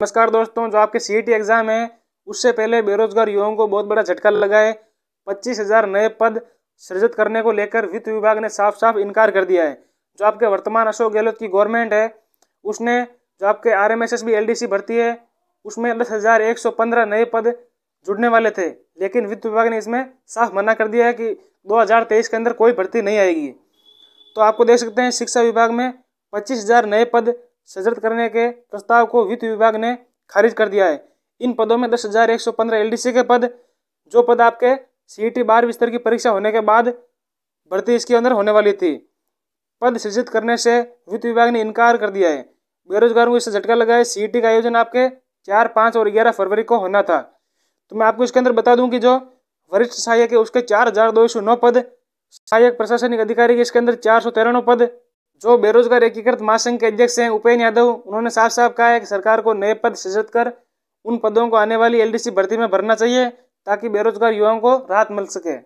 नमस्कार दोस्तों जो आपके सी एग्ज़ाम है उससे पहले बेरोजगार युवाओं को बहुत बड़ा झटका लगा है पच्चीस हज़ार नए पद सृजित करने को लेकर वित्त विभाग ने साफ साफ इनकार कर दिया है जो आपके वर्तमान अशोक गहलोत की गवर्नमेंट है उसने जो आपके R M S S B L D C भर्ती है उसमें दस हज़ार एक सौ पंद्रह नए पद जुड़ने वाले थे लेकिन वित्त विभाग ने इसमें साफ मना कर दिया है कि दो हज़ार तेईस के अंदर कोई भर्ती नहीं आएगी तो आपको देख सकते हैं शिक्षा विभाग में पच्चीस हज़ार नए पद सजर्त करने के प्रस्ताव को वित्त विभाग ने खारिज कर दिया है इन पदों में दस हज़ार एक सौ पंद्रह एल के पद जो पद आपके सी ई e बारहवीं स्तर की परीक्षा होने के बाद भर्ती इसके अंदर होने वाली थी पद सृजित करने से वित्त विभाग ने इनकार कर दिया है बेरोजगारों को इससे झटका लगा है सी e का आयोजन आपके चार पाँच और ग्यारह फरवरी को होना था तो मैं आपको इसके अंदर बता दूँ कि जो वरिष्ठ सहायक है उसके चार हजार दो सौ नौ पद सहायक प्रशासनिक अधिकारी के इसके अंदर चार सौ तिरानवे पद जो बेरोजगार एकीकृत महासंघ के अध्यक्ष हैं उपेन्द्र यादव उन्होंने साफ साफ कहा है कि सरकार को नए पद सृजित कर उन पदों को आने वाली एलडीसी भर्ती में भरना चाहिए ताकि बेरोजगार युवाओं को राहत मिल सके